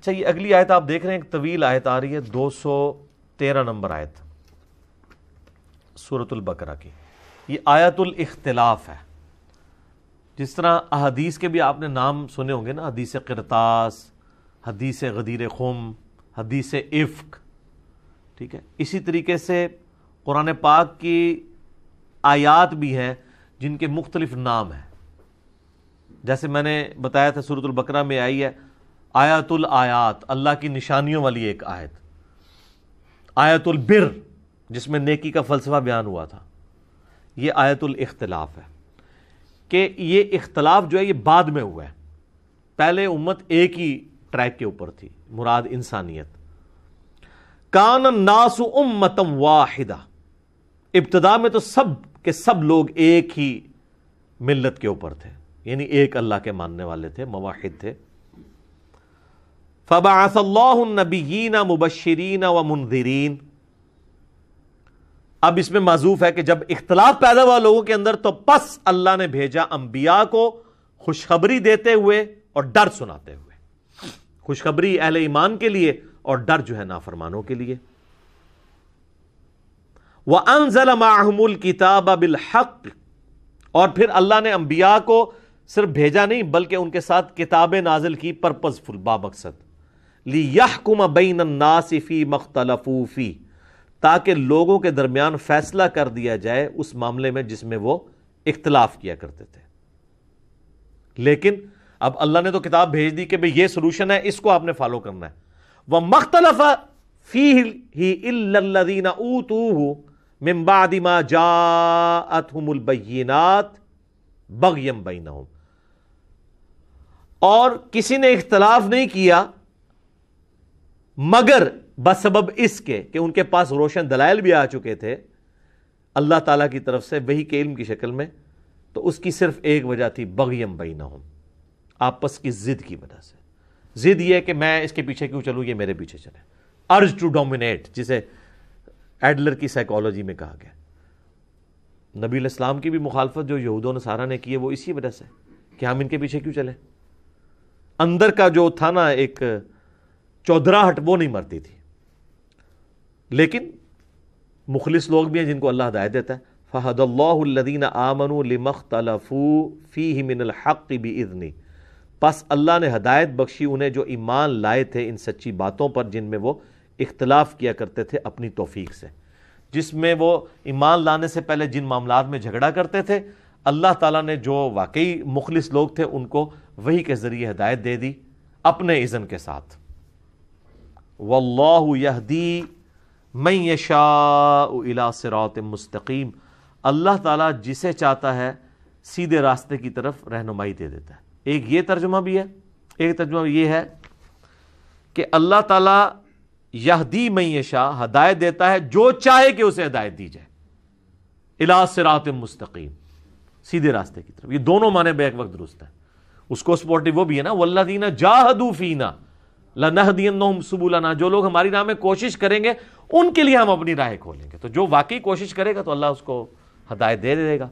अच्छा ये अगली आयत आप देख रहे हैं एक तवील आयत आ रही है दो सौ तेरह नंबर आयत सूरतुल बकरा की ये आयतुल इख्तिलाफ है जिस तरह अहदीस के भी आपने नाम सुने होंगे ना हदीस करतास हदीस गदीर खुम हदीस इफ्क ठीक है इसी तरीके से कुरान पाक की आयात भी हैं जिनके मुख्तलिफ नाम हैं जैसे मैंने बताया था सूरतुल बकरा में आई है आयातुल आयात अल्लाह की निशानियों वाली एक आयत आयतुल बिर जिसमें नेकी का फलसफा बयान हुआ था ये आयतुल इख्तलाफ है कि ये इख्तलाफ जो है ये बाद में हुआ है पहले उम्मत एक ही ट्रैक के ऊपर थी मुराद इंसानियत कान नासु उम्मतम वाहिदा इब्तदा में तो सब के सब लोग एक ही मिल्लत के ऊपर थे यानी एक अल्लाह के मानने वाले थे मवाहिद थे फ़बासल्लाबीना मुबशरीन व मुनजरीन अब इसमें मजूफ है कि जब इख्तलाफ पैदा हुआ लोगों के अंदर तो पस अल्लाह ने भेजा अंबिया को खुशखबरी देते हुए और डर सुनाते हुए खुशखबरी अहल ईमान के लिए और डर जो है नाफरमानों के लिए वह अनजल माहमुल किताब बिल हक और फिर अल्लाह ने अंबिया को सिर्फ भेजा नहीं बल्कि उनके साथ किताबें नाजिल की पर्पजफुल बामकसद लियाकुम बैन नासिफ़ी मख्तलफूफ़ी ताकि लोगों के दरमियान फैसला कर दिया जाए उस मामले में जिसमें वो इख्तलाफ किया करते थे लेकिन अब अल्लाह ने तो किताब भेज दी कि भाई ये सोल्यूशन है इसको आपने फॉलो करना है वह मख्तलफ फी ही इल्लदीना ऊतू मिम्बादिमा जातुमबीनात बगयम बैन और किसी ने इख्तलाफ नहीं किया मगर बसब इसके कि उनके पास रोशन दलाइल भी आ चुके थे अल्लाह ताला की तरफ से वही के इम की शक्ल में तो उसकी सिर्फ एक वजह थी बगयम बीना आपस की ज़िद की वजह से ज़िद यह कि मैं इसके पीछे क्यों चलूँ ये मेरे पीछे चले अर्ज टू डोमिनेट जिसे एडलर की साइकोलॉजी में कहा गया नबी इस्लाम की भी मुखालफत जो यहूद सारा ने की है वो इसी वजह से कि हम इनके पीछे क्यों चले अंदर का जो था ना एक चौधराहट वो नहीं मरती थी लेकिन मुखलिस लोग भी हैं जिनको अल्लाह हदायत देता है फ़हदल्लादीन आमन लिमख्तलफ़ू फ़ी मिनल हक़ बज़नी बस अल्लाह ने हदायत बख्शी उन्हें जो ईमान लाए थे इन सच्ची बातों पर जिनमें वो इख्तलाफ किया करते थे अपनी तोफ़ी से जिसमें वो ईमान लाने से पहले जिन मामला में झगड़ा करते थे अल्लाह ताला ने जो वाकई मुखलिस लोग थे उनको वही के ज़रिए हदायत दे दी अपने इज़न के साथ वल्लाहदी मैं यशा इला सिरात मुस्तकीम अल्लाह ताला जिसे चाहता है सीधे रास्ते की तरफ रहनुमाई दे देता है एक ये तर्जुमा भी है एक तर्जुमा ये है कि अल्लाह ताला यहदी मैशा हदायत देता है जो चाहे कि उसे हदायत दी जाए इला सिरात मुस्तकीम सीधे रास्ते की तरफ ये दोनों माने बेक वक्त दुरुस्त है उसको सपोर्टिव वो भी है ना वल्लादीना जाहदूफीना लनहदियम सुबुलाना जो लोग हमारी राह में कोशिश करेंगे उनके लिए हम अपनी राय खोलेंगे तो जो वाकई कोशिश करेगा तो अल्लाह उसको हदायत दे देगा